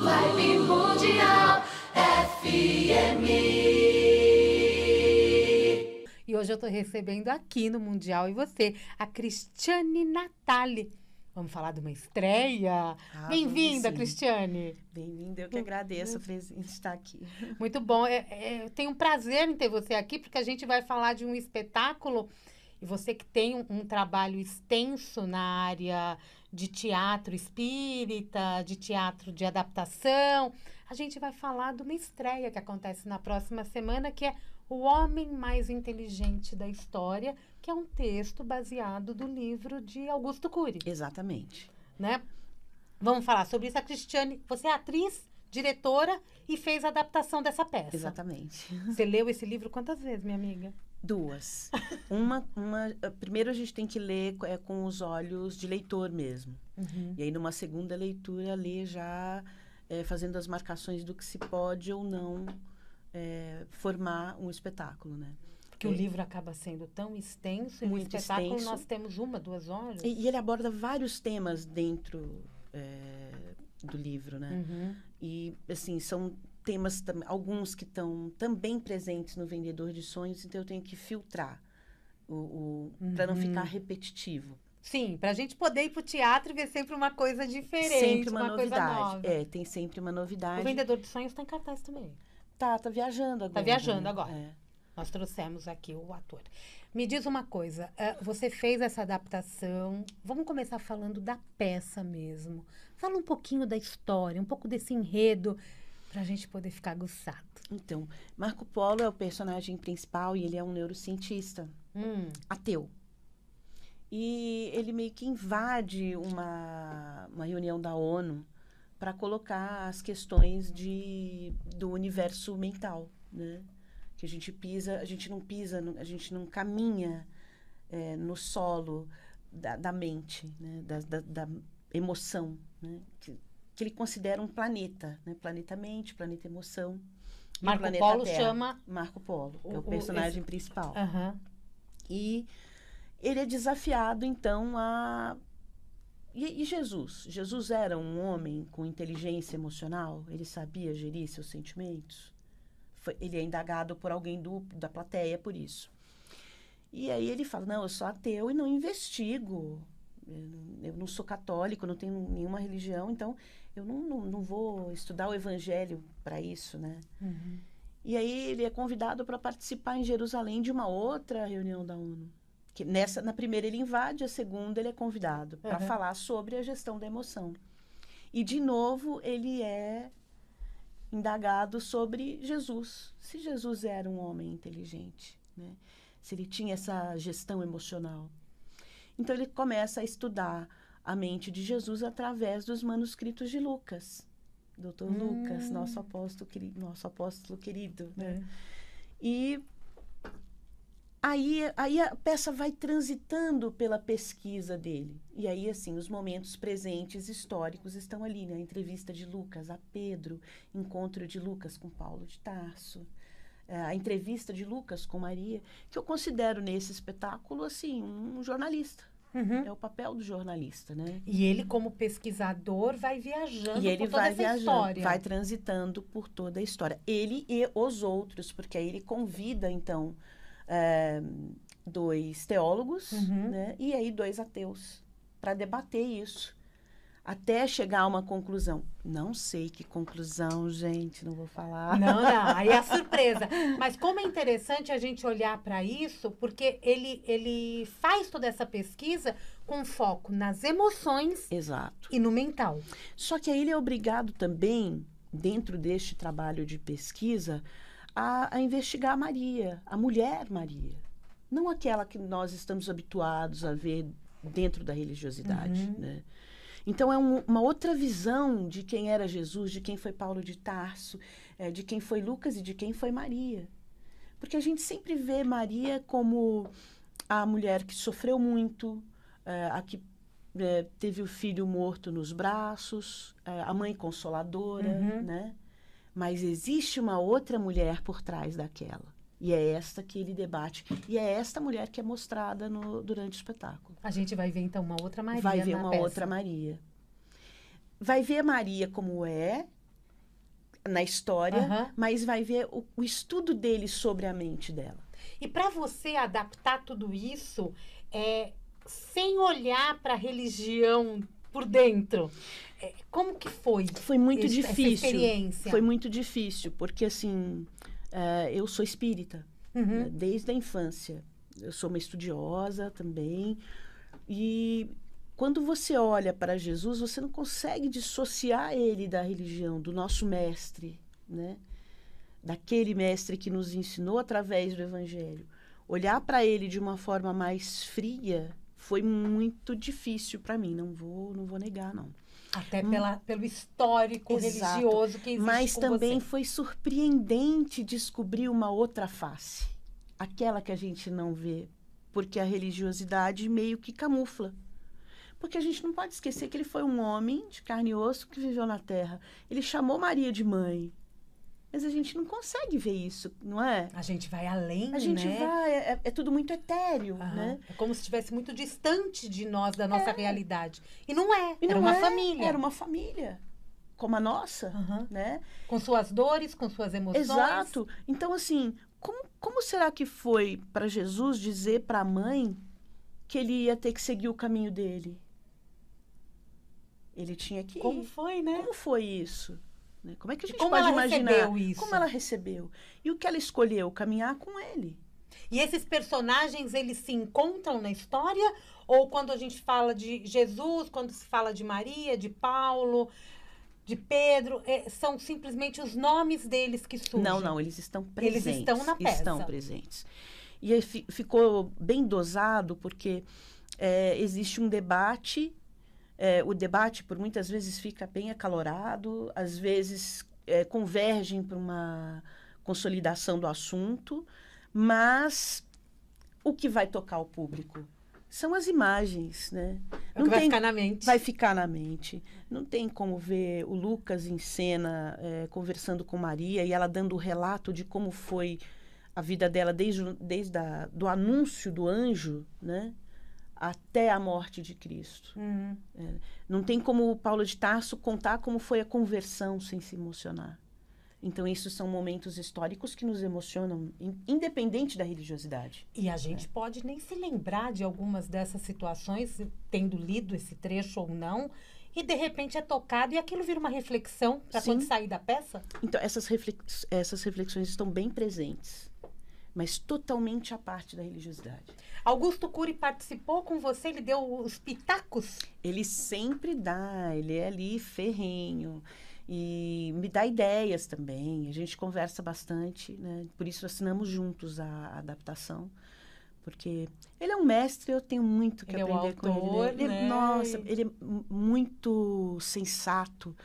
Live Mundial FM. E hoje eu estou recebendo aqui no Mundial e você, a Cristiane Natali. Vamos falar de uma estreia. Ah, Bem-vinda, Cristiane. Bem-vinda, eu que agradeço por estar aqui. Muito bom. É, é, eu tenho um prazer em ter você aqui, porque a gente vai falar de um espetáculo e você que tem um, um trabalho extenso na área de teatro espírita, de teatro de adaptação, a gente vai falar de uma estreia que acontece na próxima semana, que é O Homem Mais Inteligente da História, que é um texto baseado do livro de Augusto Cury. Exatamente. Né? Vamos falar sobre isso. A Cristiane, você é atriz, diretora e fez a adaptação dessa peça. Exatamente. Você leu esse livro quantas vezes, minha amiga? Duas. uma, uma, primeiro a gente tem que ler é, com os olhos de leitor mesmo. Uhum. E aí, numa segunda leitura, ler já é, fazendo as marcações do que se pode ou não é, formar um espetáculo, né? Porque o é. livro acaba sendo tão extenso Muito e o espetáculo extenso. nós temos uma, duas horas. E, e ele aborda vários temas dentro é, do livro, né? Uhum. E, assim, são temas, alguns que estão também presentes no Vendedor de Sonhos, então eu tenho que filtrar o, o uhum. para não ficar uhum. repetitivo. Sim, para a gente poder ir para o teatro e ver sempre uma coisa diferente. Sempre uma, uma novidade. É, tem sempre uma novidade. O Vendedor de Sonhos está em cartaz também. Tá, tá viajando agora. Tá viajando né? agora. É. Nós trouxemos aqui o ator. Me diz uma coisa, eh, você fez essa adaptação. Vamos começar falando da peça mesmo. Fala um pouquinho da história, um pouco desse enredo para a gente poder ficar aguçado. Então, Marco Polo é o personagem principal e ele é um neurocientista hum. ateu. E ele meio que invade uma, uma reunião da ONU para colocar as questões de, do universo mental, né? Que a gente pisa, a gente não pisa, a gente não caminha é, no solo da, da mente, né? da, da, da emoção, né? Que, que ele considera um planeta, né? Planeta mente, planeta emoção. Marco planeta Polo Terra. chama Marco Polo, o, é o personagem o, esse... principal. Uhum. E ele é desafiado então a e, e, Jesus? Jesus era um homem com inteligência emocional? Ele sabia gerir seus sentimentos? Foi, ele é indagado por alguém do, da plateia por isso. E aí ele fala: Não, eu sou ateu e não investigo. eu não sou católico, não tenho nenhuma religião, então eu não, não, não vou estudar o evangelho para isso, né? Uhum. E aí ele é convidado para participar em Jerusalém de uma outra reunião da ONU. Que nessa, na primeira ele invade, a segunda ele é convidado para uhum. falar sobre a gestão da emoção. E de novo ele é indagado sobre Jesus, se Jesus era um homem inteligente, né? Se ele tinha essa gestão emocional. Então ele começa a estudar a mente de Jesus através dos manuscritos de Lucas. doutor Hum. Lucas, nosso apóstolo, nosso apóstolo querido, né? É. E aí, aí a peça vai transitando pela pesquisa dele. E aí, assim, os momentos presentes históricos estão ali, né? A entrevista de Lucas a Pedro, encontro de Lucas com Paulo de Tarso, é, a entrevista de Lucas com Maria, que eu considero nesse espetáculo, assim, um jornalista. Uhum. É o papel do jornalista, né? E ele, como pesquisador, vai viajando e ele por toda vai essa viajando, história. Vai transitando por toda a história. Ele e os outros, porque aí ele convida, então, é, dois teólogos uhum. né? e aí dois ateus para debater isso até chegar a uma conclusão. Não sei que conclusão, gente, não vou falar. Não, não, aí é a surpresa. Mas como é interessante a gente olhar para isso, porque ele, ele faz toda essa pesquisa com foco nas emoções Exato. e no mental. Só que aí ele é obrigado também, dentro deste trabalho de pesquisa, a, a investigar a Maria, a mulher Maria. Não aquela que nós estamos habituados a ver dentro da religiosidade, uhum. né? Então é um, uma outra visão de quem era Jesus, de quem foi Paulo de Tarso, é, de quem foi Lucas e de quem foi Maria. Porque a gente sempre vê Maria como a mulher que sofreu muito, é, a que é, teve o filho morto nos braços, é, a mãe consoladora, uhum. né? Mas existe uma outra mulher por trás daquela. E é esta que ele debate. E é esta mulher que é mostrada no, durante o espetáculo. A gente vai ver, então, uma outra Maria. Vai ver uma peça. outra Maria. Vai ver a Maria como é na história, uh -huh. mas vai ver o, o estudo dele sobre a mente dela. E para você adaptar tudo isso, é, sem olhar para a religião por dentro. É, como que foi? Foi muito esse, difícil. Foi muito difícil, porque assim, Uh, eu sou espírita uhum. Né, desde a infância. Eu sou uma estudiosa também. E quando você olha para Jesus, você não consegue dissociar ele da religião, do nosso mestre, né? Daquele mestre que nos ensinou através do evangelho. Olhar para ele de uma forma mais fria foi muito difícil para mim, não vou, não vou negar não. Até hum. pela, pelo histórico Exato. religioso que existe. Mas também você. foi surpreendente descobrir uma outra face, aquela que a gente não vê, porque a religiosidade meio que camufla. Porque a gente não pode esquecer que ele foi um homem de carne e osso que viveu na terra. Ele chamou Maria de mãe. Mas a gente não consegue ver isso, não é? A gente vai além, A gente né? vai, é, é, tudo muito etéreo, né? É como se estivesse muito distante de nós, da nossa é. realidade. E não é, e não era uma é. família. Era uma família, como a nossa, uhum. né? Com suas dores, com suas emoções. Exato. Então, assim, como, como será que foi para Jesus dizer para a mãe que ele ia ter que seguir o caminho dele? Ele tinha que ir. Como foi, né? Como foi isso? Né? Como é que a gente como pode imaginar isso? como ela recebeu? E o que ela escolheu? Caminhar com ele. E esses personagens, eles se encontram na história? Ou quando a gente fala de Jesus, quando se fala de Maria, de Paulo, de Pedro, é, são simplesmente os nomes deles que surgem? Não, não, eles estão presentes. Eles estão na peça. Estão presentes. E aí ficou bem dosado, porque é, existe um debate é, o debate, por muitas vezes, fica bem acalorado, às vezes é, convergem para uma consolidação do assunto, mas o que vai tocar o público? São as imagens, né? É Não tem, vai ficar na mente. Vai ficar na mente. Não tem como ver o Lucas em cena é, conversando com Maria e ela dando o relato de como foi a vida dela desde, desde a, do anúncio do anjo, né? até a morte de Cristo. Uhum. É, não tem como o Paulo de Tarso contar como foi a conversão sem se emocionar. Então, esses são momentos históricos que nos emocionam, independente da religiosidade. E a gente é. pode nem se lembrar de algumas dessas situações, tendo lido esse trecho ou não, e de repente é tocado e aquilo vira uma reflexão para quando sair da peça? Então, essas, reflex, essas reflexões estão bem presentes mas totalmente à parte da religiosidade. Augusto Cury participou com você, ele deu os pitacos? Ele sempre dá, ele é ali ferrenho e me dá ideias também. A gente conversa bastante, né? Por isso assinamos juntos a, adaptação. Porque ele é um mestre, eu tenho muito que ele é aprender é autor, com ele. Né? Ele, é, né? ele. Nossa, ele é muito sensato,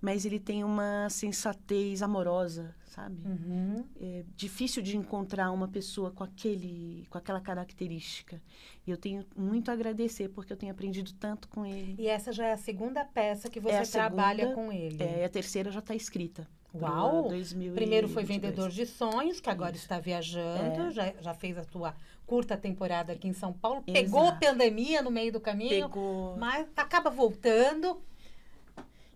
mas ele tem uma sensatez amorosa sabe? Uhum. É difícil de encontrar uma pessoa com aquele, com aquela característica. E eu tenho muito a agradecer porque eu tenho aprendido tanto com ele. E essa já é a segunda peça que é você é trabalha segunda, com ele. É, a terceira já está escrita. Uau! Primeiro foi Vendedor de Sonhos, que agora Isso. está viajando, é. já, já fez a tua curta temporada aqui em São Paulo. Pegou Exato. a pandemia no meio do caminho, Pegou. mas acaba voltando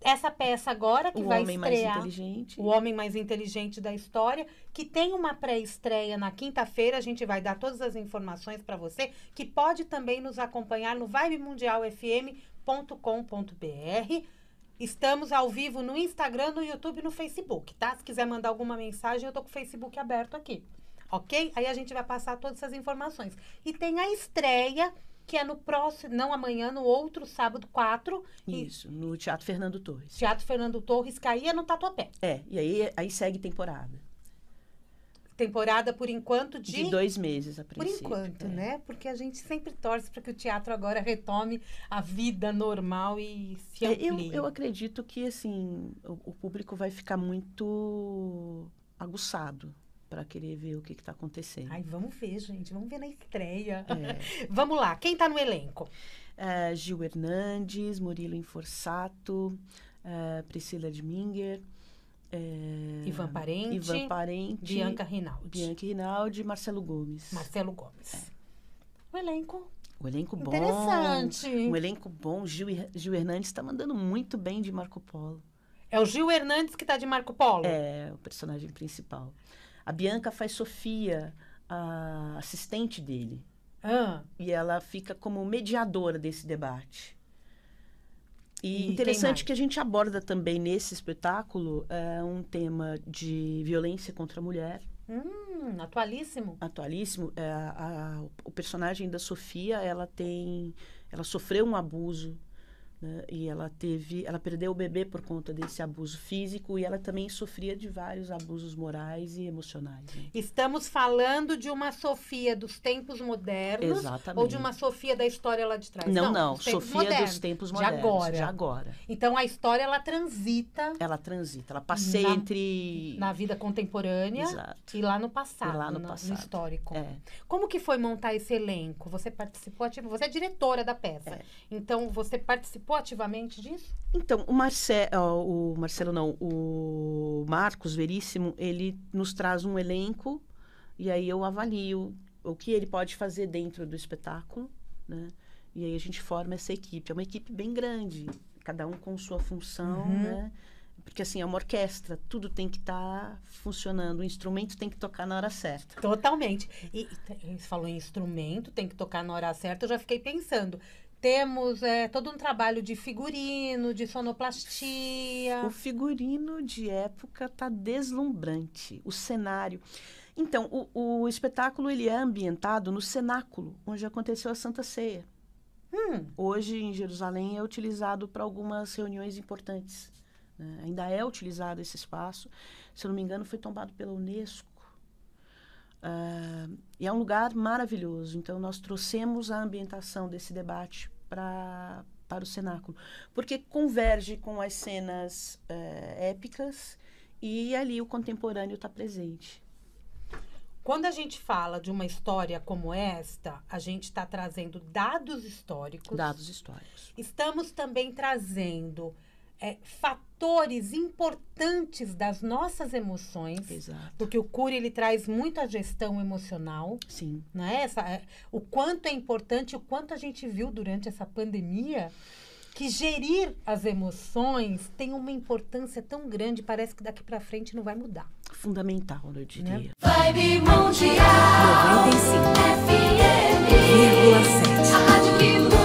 essa peça agora que o vai homem mais inteligente. o homem mais inteligente da história que tem uma pré-estreia na quinta-feira a gente vai dar todas as informações para você que pode também nos acompanhar no vibemundialfm.com.br Estamos ao vivo no Instagram, no YouTube e no Facebook, tá? Se quiser mandar alguma mensagem, eu tô com o Facebook aberto aqui, ok? Aí a gente vai passar todas essas informações. E tem a estreia que é no próximo, não amanhã, no outro sábado 4. Isso, e... no Teatro Fernando Torres. Teatro Fernando Torres, que aí é no Tatuapé. É, e aí, aí segue temporada. Temporada, por enquanto, de... De dois meses, a princípio. Por enquanto, é. né? Porque a gente sempre torce para que o teatro agora retome a vida normal e se é, amplie. eu, eu acredito que, assim, o, o público vai ficar muito aguçado para querer ver o que está acontecendo. Ai, vamos ver, gente. Vamos ver na estreia. É. vamos lá. Quem está no elenco? É, Gil Hernandes, Murilo Inforçato, é, Priscila Dminger. É, Ivan Parente, Ivan Parente, Bianca Rinaldi. Bianca Rinaldi Marcelo Gomes. Marcelo Gomes. É. O elenco o elenco bom. Interessante. Um elenco bom. Gil, Gil Hernandes está mandando muito bem de Marco Polo. É o Gil Hernandes que está de Marco Polo? É, o personagem principal. A Bianca faz Sofia, a assistente dele. Ah. E ela fica como mediadora desse debate. E, e interessante que a gente aborda também nesse espetáculo é, um tema de violência contra a mulher. Hum, atualíssimo. Atualíssimo. É, a, a, o personagem da Sofia, ela tem, ela sofreu um abuso né? E ela teve, ela perdeu o bebê por conta desse abuso físico e ela também sofria de vários abusos morais e emocionais. Né? Estamos falando de uma Sofia dos tempos modernos Exatamente. ou de uma Sofia da história lá de trás? Não, não, não dos Sofia modernos, dos tempos modernos, de agora. de agora. Então a história ela transita. Ela transita, ela passeia na, entre na vida contemporânea Exato. e lá no passado, e lá no, no passado. No histórico. É. Como que foi montar esse elenco? Você participou, ativo você é diretora da peça. É. Então você participou participou ativamente disso? Então, o, o Marcelo, não, o Marcos Veríssimo, ele nos traz um elenco e aí eu avalio o que ele pode fazer dentro do espetáculo, né? E aí a gente forma essa equipe. É uma equipe bem grande, cada um com sua função, uhum. né? Porque assim, é uma orquestra, tudo tem que estar tá funcionando, o instrumento tem que tocar na hora certa. Totalmente. E, e falou em instrumento, tem que tocar na hora certa, eu já fiquei pensando temos é, todo um trabalho de figurino, de sonoplastia. O figurino de época tá deslumbrante. O cenário. Então, o, o espetáculo ele é ambientado no cenáculo, onde aconteceu a Santa Ceia. Hum. Hoje, em Jerusalém, é utilizado para algumas reuniões importantes. Né? Ainda é utilizado esse espaço. Se eu não me engano, foi tombado pela Unesco. Uh, e é um lugar maravilhoso. Então, nós trouxemos a ambientação desse debate para para o cenáculo, porque converge com as cenas é, épicas e ali o contemporâneo está presente. Quando a gente fala de uma história como esta, a gente está trazendo dados históricos. Dados históricos. Estamos também trazendo é, fatores importantes das nossas emoções. Exato. Porque o cura ele traz muito a gestão emocional. Sim. Né? Essa, é, o quanto é importante, o quanto a gente viu durante essa pandemia que gerir as emoções tem uma importância tão grande, parece que daqui para frente não vai mudar. Fundamental, eu diria. Né? Vibe Mundial 95,7 A Rádio